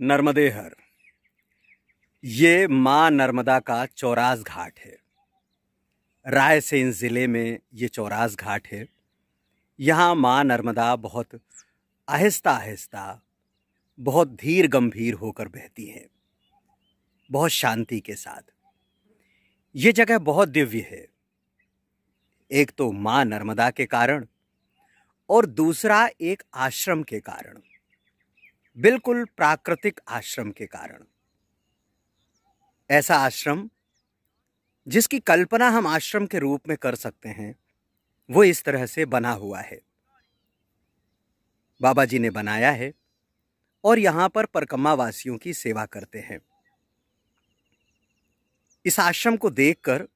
नर्मदेहर ये माँ नर्मदा का चौरास घाट है रायसेन ज़िले में ये चौरास घाट है यहाँ माँ नर्मदा बहुत आहिस्ता आहिस्ता बहुत धीर गंभीर होकर बहती है बहुत शांति के साथ ये जगह बहुत दिव्य है एक तो माँ नर्मदा के कारण और दूसरा एक आश्रम के कारण बिल्कुल प्राकृतिक आश्रम के कारण ऐसा आश्रम जिसकी कल्पना हम आश्रम के रूप में कर सकते हैं वो इस तरह से बना हुआ है बाबा जी ने बनाया है और यहां पर परकम्मा वासियों की सेवा करते हैं इस आश्रम को देखकर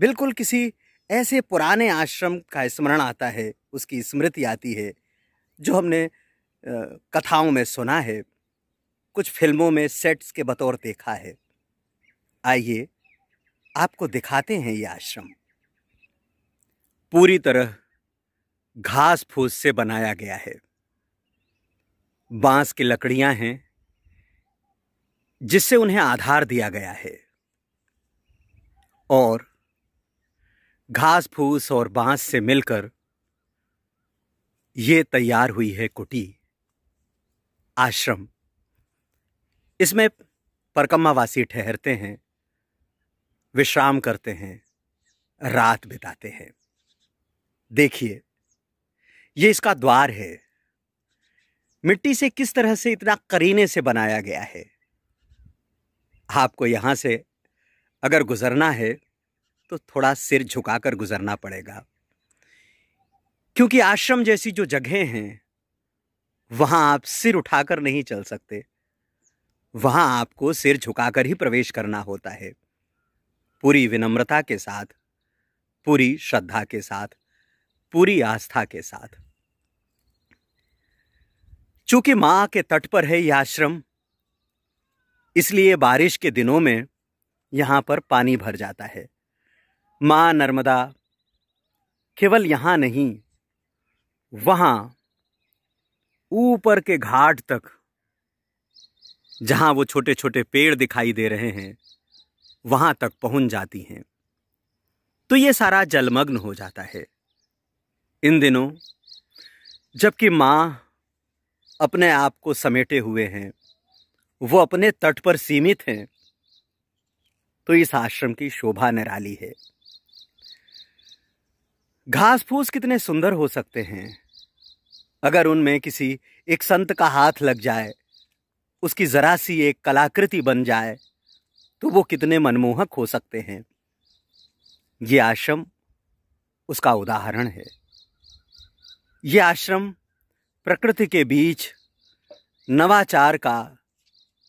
बिल्कुल किसी ऐसे पुराने आश्रम का स्मरण आता है उसकी स्मृति आती है जो हमने कथाओं में सुना है कुछ फिल्मों में सेट्स के बतौर देखा है आइए आपको दिखाते हैं ये आश्रम पूरी तरह घास फूस से बनाया गया है बांस की लकड़ियां हैं जिससे उन्हें आधार दिया गया है और घास फूस और बांस से मिलकर ये तैयार हुई है कुटी आश्रम इसमें परकम्मावासी ठहरते हैं विश्राम करते हैं रात बिताते हैं देखिए ये इसका द्वार है मिट्टी से किस तरह से इतना करीने से बनाया गया है आपको यहां से अगर गुजरना है तो थोड़ा सिर झुकाकर गुजरना पड़ेगा क्योंकि आश्रम जैसी जो जगहें हैं वहां आप सिर उठाकर नहीं चल सकते वहां आपको सिर झुकाकर ही प्रवेश करना होता है पूरी विनम्रता के साथ पूरी श्रद्धा के साथ पूरी आस्था के साथ चूंकि माँ के तट पर है यह आश्रम इसलिए बारिश के दिनों में यहां पर पानी भर जाता है मां नर्मदा केवल यहां नहीं वहां ऊपर के घाट तक जहां वो छोटे छोटे पेड़ दिखाई दे रहे हैं वहां तक पहुंच जाती हैं तो ये सारा जलमग्न हो जाता है इन दिनों जबकि माँ अपने आप को समेटे हुए हैं वो अपने तट पर सीमित हैं तो इस आश्रम की शोभा निराली है घास फूस कितने सुंदर हो सकते हैं अगर उनमें किसी एक संत का हाथ लग जाए उसकी ज़रा सी एक कलाकृति बन जाए तो वो कितने मनमोहक हो सकते हैं ये आश्रम उसका उदाहरण है ये आश्रम प्रकृति के बीच नवाचार का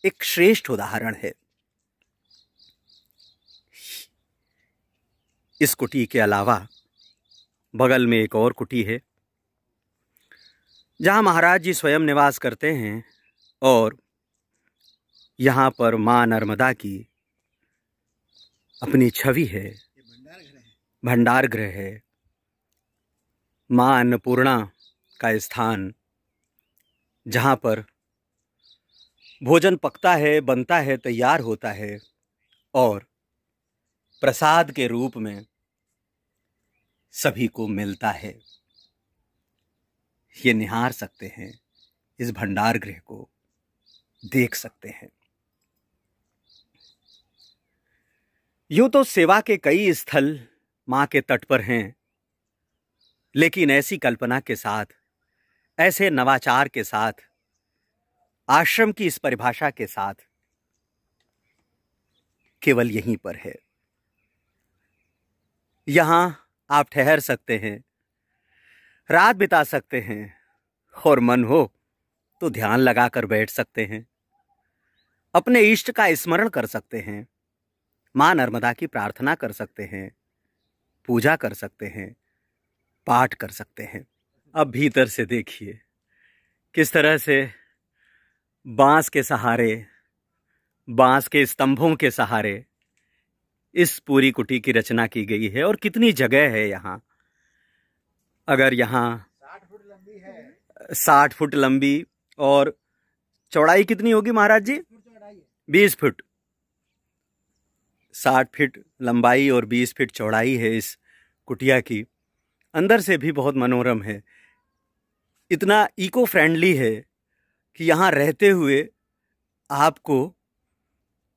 एक श्रेष्ठ उदाहरण है इस कुटी के अलावा बगल में एक और कुटी है जहाँ महाराज जी स्वयं निवास करते हैं और यहाँ पर माँ नर्मदा की अपनी छवि है भंडार गृह है माँ अन्नपूर्णा का स्थान जहाँ पर भोजन पकता है बनता है तैयार होता है और प्रसाद के रूप में सभी को मिलता है ये निहार सकते हैं इस भंडार गृह को देख सकते हैं यूं तो सेवा के कई स्थल मां के तट पर हैं लेकिन ऐसी कल्पना के साथ ऐसे नवाचार के साथ आश्रम की इस परिभाषा के साथ केवल यहीं पर है यहां आप ठहर सकते हैं रात बिता सकते हैं और मन हो तो ध्यान लगा कर बैठ सकते हैं अपने इष्ट का स्मरण कर सकते हैं माँ नर्मदा की प्रार्थना कर सकते हैं पूजा कर सकते हैं पाठ कर सकते हैं अब भीतर से देखिए किस तरह से बांस के सहारे बांस के स्तंभों के सहारे इस पूरी कुटी की रचना की गई है और कितनी जगह है यहाँ अगर यहाँ साठ फुट लंबी और चौड़ाई कितनी होगी महाराज जी बीस फुट साठ फीट लंबाई और बीस फीट चौड़ाई है इस कुटिया की अंदर से भी बहुत मनोरम है इतना इको फ्रेंडली है कि यहाँ रहते हुए आपको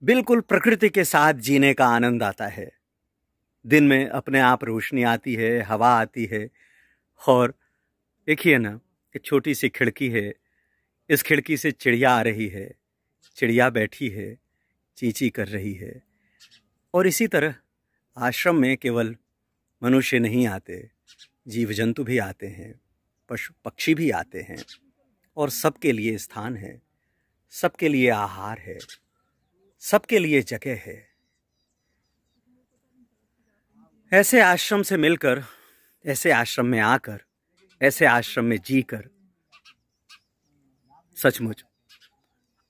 बिल्कुल प्रकृति के साथ जीने का आनंद आता है दिन में अपने आप रोशनी आती है हवा आती है और देखिए ना एक छोटी सी खिड़की है इस खिड़की से चिड़िया आ रही है चिड़िया बैठी है चींची कर रही है और इसी तरह आश्रम में केवल मनुष्य नहीं आते जीव जंतु भी आते हैं पशु पक्षी भी आते हैं और सबके लिए स्थान है सबके लिए आहार है सबके लिए जगह है ऐसे आश्रम से मिलकर ऐसे आश्रम में आकर ऐसे आश्रम में जीकर सचमुच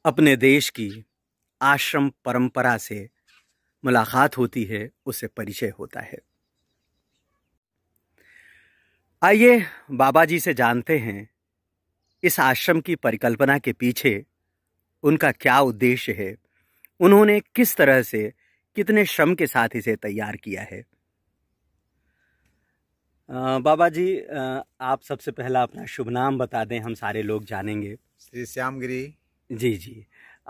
अपने देश की आश्रम परंपरा से मुलाकात होती है उसे परिचय होता है आइए बाबा जी से जानते हैं इस आश्रम की परिकल्पना के पीछे उनका क्या उद्देश्य है उन्होंने किस तरह से कितने श्रम के साथ इसे तैयार किया है बाबा जी आप सबसे पहला अपना शुभ नाम बता दें हम सारे लोग जानेंगे श्री श्याम गिरी जी जी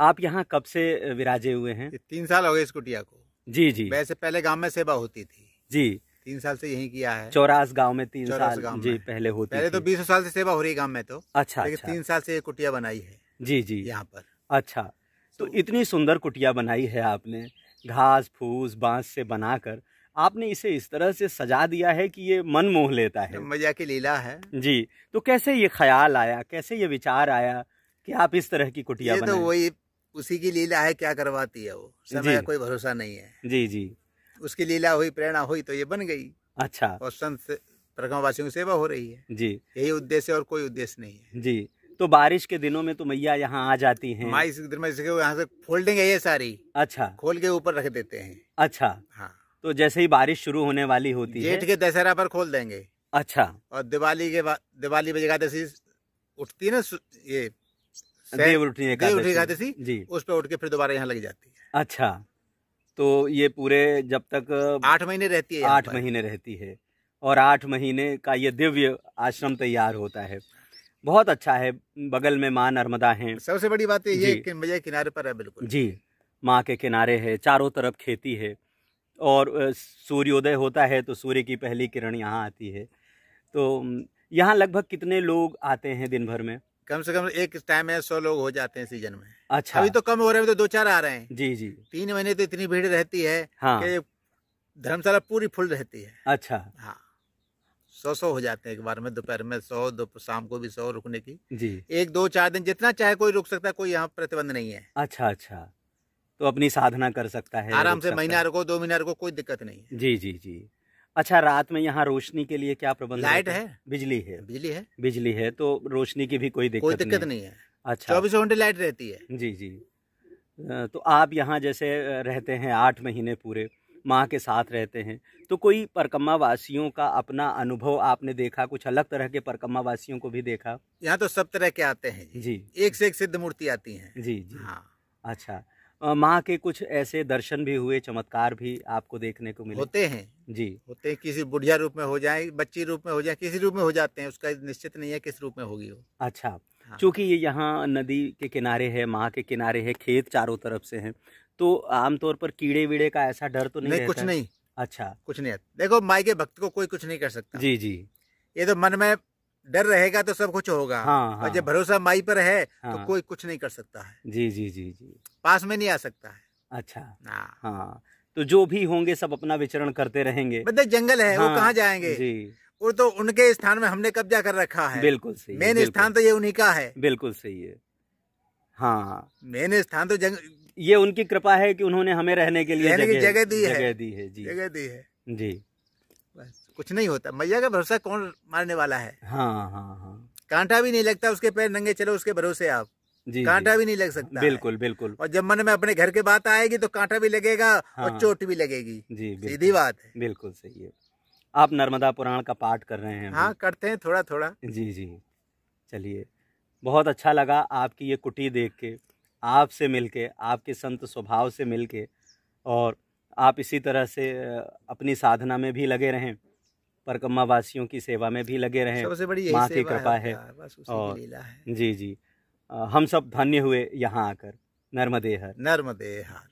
आप यहाँ कब से विराजे हुए हैं तीन साल हो गए इस कुटिया को जी जी वैसे पहले गांव में सेवा होती थी जी तीन साल से यही किया है चौरास गांव में तीन साल जी पहले होती पहले तो बीस साल से सेवा हो रही गांव में तो अच्छा, अच्छा। तीन साल से कुटिया बनाई है जी जी यहाँ पर अच्छा तो, तो इतनी सुंदर कुटिया बनाई है आपने घास फूस बांस से बनाकर आपने इसे इस तरह से सजा दिया है कि ये मन मोह लेता है मजा की लीला है जी तो कैसे ये ख्याल आया कैसे ये विचार आया कि आप इस तरह की कुटिया ये तो वही उसी की लीला है क्या करवाती है वो समय कोई भरोसा नहीं है जी जी उसकी लीला हुई प्रेरणा हुई तो ये बन गई अच्छा और संत प्रगमवासियों की सेवा हो रही है जी यही उद्देश्य और कोई उद्देश्य नहीं है जी तो बारिश के दिनों में तो मैया यहाँ आ जाती हैं माई यहाँ से फोल्डिंग है ये सारी अच्छा खोल के ऊपर रख देते हैं अच्छा हाँ तो जैसे ही बारिश शुरू होने वाली होती है के दशहरा पर खोल देंगे अच्छा और दिवाली के बाद दिवाली बजे एकादशी उठती है ना ये देव उठी एकादशी जी उस पर उठ के फिर दोबारा यहाँ लग जाती है अच्छा तो ये पूरे जब तक आठ महीने रहती है आठ महीने रहती है और आठ महीने का ये दिव्य आश्रम तैयार होता है बहुत अच्छा है बगल में माँ नर्मदा है सबसे बड़ी बात ये कि मजे किनारे पर है बिल्कुल जी माँ के किनारे है चारों तरफ खेती है और सूर्योदय होता है तो सूर्य की पहली किरण यहाँ आती है तो यहाँ लगभग कितने लोग आते हैं दिन भर में कम से कम एक टाइम में सौ लोग हो जाते हैं सीजन में अच्छा अभी तो कम हो रहे हैं तो दो चार आ रहे हैं जी जी तीन महीने तो इतनी भीड़ रहती है हाँ। कि धर्मशाला पूरी फुल रहती है अच्छा हाँ सौ सौ हो जाते हैं एक बार में दोपहर में सौ दो शाम को भी सौ रुकने की जी एक दो चार दिन जितना चाहे कोई रुक सकता है कोई यहाँ प्रतिबंध नहीं है अच्छा अच्छा तो अपनी साधना कर सकता है आराम से महीना रुको दो महीना रुको कोई दिक्कत नहीं जी जी जी अच्छा रात में यहाँ रोशनी के लिए क्या प्रबंध लाइट है बिजली है बिजली है बिजली है तो रोशनी की भी कोई दिक्कत कोई दिक्कत नहीं है अच्छा चौबीस घंटे लाइट रहती है जी जी तो आप यहाँ जैसे रहते हैं आठ महीने पूरे माँ के साथ रहते हैं तो कोई परकम्मा वासियों का अपना अनुभव आपने देखा कुछ अलग तरह के परकम्मा वासियों को भी देखा यहाँ तो सब तरह के आते हैं जी एक से एक सिद्ध मूर्ति आती हैं जी जी हाँ अच्छा माँ के कुछ ऐसे दर्शन भी हुए चमत्कार भी आपको देखने को मिले होते हैं जी होते हैं किसी बुढ़िया रूप में हो जाए बच्ची रूप में हो जाए किसी रूप में हो जाते हैं उसका निश्चित नहीं है किस रूप में होगी वो अच्छा हाँ। चूंकि ये यहाँ नदी के किनारे है माँ के किनारे है खेत चारों तरफ से है तो आमतौर पर कीड़े वीड़े का ऐसा डर तो नहीं, नहीं कुछ नहीं अच्छा कुछ नहीं देखो माई के भक्त को कोई कुछ नहीं कर सकता जी जी ये तो मन में डर रहेगा तो सब कुछ होगा हाँ, हाँ, और जब भरोसा माई पर है तो हाँ, तो कोई कुछ नहीं कर सकता है जी जी जी जी पास में नहीं आ सकता है अच्छा हाँ, तो जो भी होंगे सब अपना विचरण करते रहेंगे मतलब जंगल है हाँ, वो कहाँ जाएंगे जी और तो उनके स्थान में हमने कब्जा कर रखा है बिल्कुल सही मेन स्थान तो ये उन्हीं का है बिल्कुल सही है हाँ मेन स्थान तो जंगल ये उनकी कृपा है कि उन्होंने हमें रहने के लिए जगह दी है जगह दी है जी जगह दी है जी बस कुछ नहीं होता मैया का भरोसा कौन मारने वाला है हाँ हाँ हाँ कांटा भी नहीं लगता उसके पैर नंगे चलो उसके भरोसे आप जी, कांटा जी, भी नहीं लग सकता बिल्कुल बिल्कुल और जब मन में अपने घर के बात आएगी तो कांटा भी लगेगा हाँ, और चोट भी लगेगी जी सीधी बात है बिल्कुल सही है आप नर्मदा पुराण का पाठ कर रहे हैं हाँ करते हैं थोड़ा थोड़ा जी जी चलिए बहुत अच्छा लगा आपकी ये कुटी देख के आपसे मिल के आपके संत स्वभाव से मिल के और आप इसी तरह से अपनी साधना में भी लगे रहें परकम्मा वासियों की सेवा में भी लगे रहे सबसे बड़ी माँ की कृपा है, और है। जी जी हम सब धन्य हुए यहाँ आकर नर्मदेहर नर्मदेहर